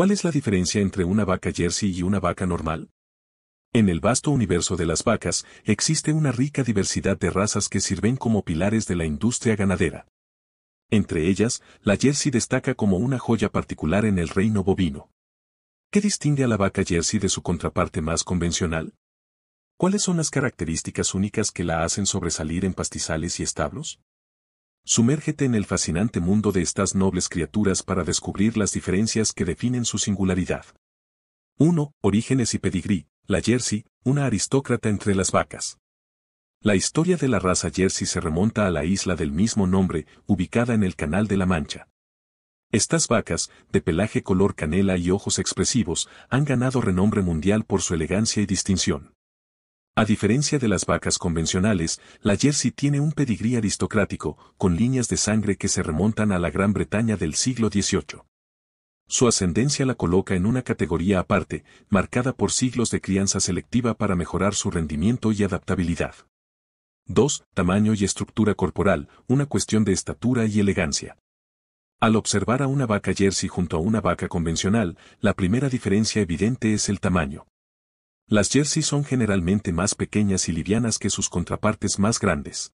¿Cuál es la diferencia entre una vaca jersey y una vaca normal? En el vasto universo de las vacas, existe una rica diversidad de razas que sirven como pilares de la industria ganadera. Entre ellas, la jersey destaca como una joya particular en el reino bovino. ¿Qué distingue a la vaca jersey de su contraparte más convencional? ¿Cuáles son las características únicas que la hacen sobresalir en pastizales y establos? Sumérgete en el fascinante mundo de estas nobles criaturas para descubrir las diferencias que definen su singularidad. 1. Orígenes y pedigrí. La Jersey, una aristócrata entre las vacas. La historia de la raza Jersey se remonta a la isla del mismo nombre, ubicada en el Canal de la Mancha. Estas vacas, de pelaje color canela y ojos expresivos, han ganado renombre mundial por su elegancia y distinción. A diferencia de las vacas convencionales, la Jersey tiene un pedigrí aristocrático, con líneas de sangre que se remontan a la Gran Bretaña del siglo XVIII. Su ascendencia la coloca en una categoría aparte, marcada por siglos de crianza selectiva para mejorar su rendimiento y adaptabilidad. 2. Tamaño y estructura corporal, una cuestión de estatura y elegancia. Al observar a una vaca jersey junto a una vaca convencional, la primera diferencia evidente es el tamaño. Las jerseys son generalmente más pequeñas y livianas que sus contrapartes más grandes.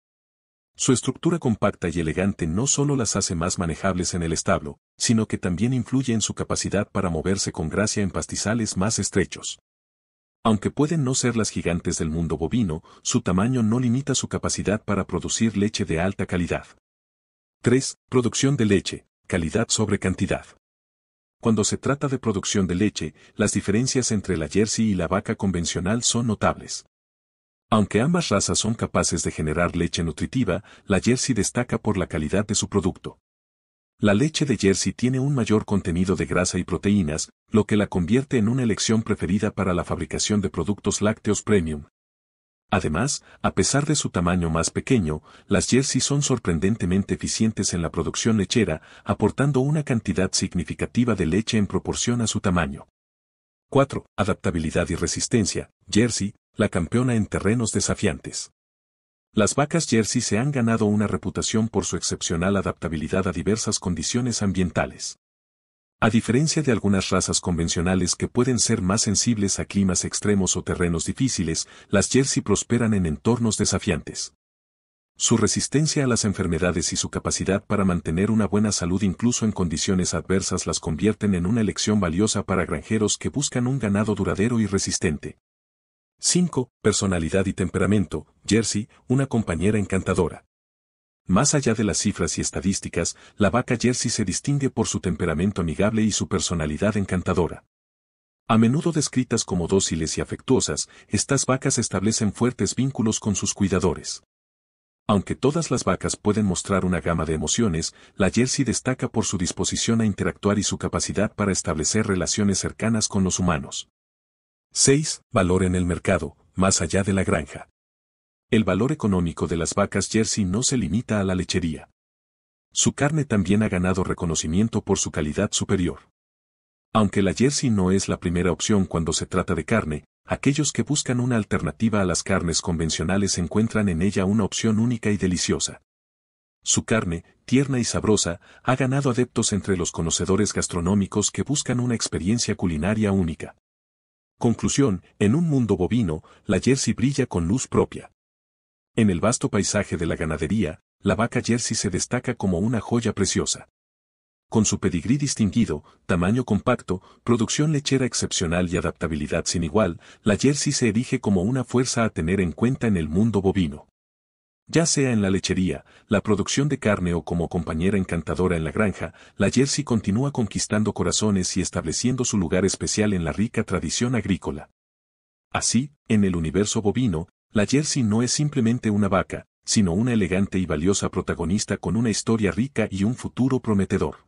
Su estructura compacta y elegante no solo las hace más manejables en el establo, sino que también influye en su capacidad para moverse con gracia en pastizales más estrechos. Aunque pueden no ser las gigantes del mundo bovino, su tamaño no limita su capacidad para producir leche de alta calidad. 3. Producción de leche, calidad sobre cantidad. Cuando se trata de producción de leche, las diferencias entre la jersey y la vaca convencional son notables. Aunque ambas razas son capaces de generar leche nutritiva, la jersey destaca por la calidad de su producto. La leche de jersey tiene un mayor contenido de grasa y proteínas, lo que la convierte en una elección preferida para la fabricación de productos lácteos premium, Además, a pesar de su tamaño más pequeño, las Jersey son sorprendentemente eficientes en la producción lechera, aportando una cantidad significativa de leche en proporción a su tamaño. 4. Adaptabilidad y resistencia. Jersey, la campeona en terrenos desafiantes. Las vacas Jersey se han ganado una reputación por su excepcional adaptabilidad a diversas condiciones ambientales. A diferencia de algunas razas convencionales que pueden ser más sensibles a climas extremos o terrenos difíciles, las Jersey prosperan en entornos desafiantes. Su resistencia a las enfermedades y su capacidad para mantener una buena salud incluso en condiciones adversas las convierten en una elección valiosa para granjeros que buscan un ganado duradero y resistente. 5. Personalidad y temperamento. Jersey, una compañera encantadora. Más allá de las cifras y estadísticas, la vaca Jersey se distingue por su temperamento amigable y su personalidad encantadora. A menudo descritas como dóciles y afectuosas, estas vacas establecen fuertes vínculos con sus cuidadores. Aunque todas las vacas pueden mostrar una gama de emociones, la Jersey destaca por su disposición a interactuar y su capacidad para establecer relaciones cercanas con los humanos. 6. Valor en el mercado, más allá de la granja. El valor económico de las vacas Jersey no se limita a la lechería. Su carne también ha ganado reconocimiento por su calidad superior. Aunque la Jersey no es la primera opción cuando se trata de carne, aquellos que buscan una alternativa a las carnes convencionales encuentran en ella una opción única y deliciosa. Su carne, tierna y sabrosa, ha ganado adeptos entre los conocedores gastronómicos que buscan una experiencia culinaria única. Conclusión, en un mundo bovino, la Jersey brilla con luz propia. En el vasto paisaje de la ganadería, la vaca jersey se destaca como una joya preciosa. Con su pedigrí distinguido, tamaño compacto, producción lechera excepcional y adaptabilidad sin igual, la jersey se erige como una fuerza a tener en cuenta en el mundo bovino. Ya sea en la lechería, la producción de carne o como compañera encantadora en la granja, la jersey continúa conquistando corazones y estableciendo su lugar especial en la rica tradición agrícola. Así, en el universo bovino, la Jersey no es simplemente una vaca, sino una elegante y valiosa protagonista con una historia rica y un futuro prometedor.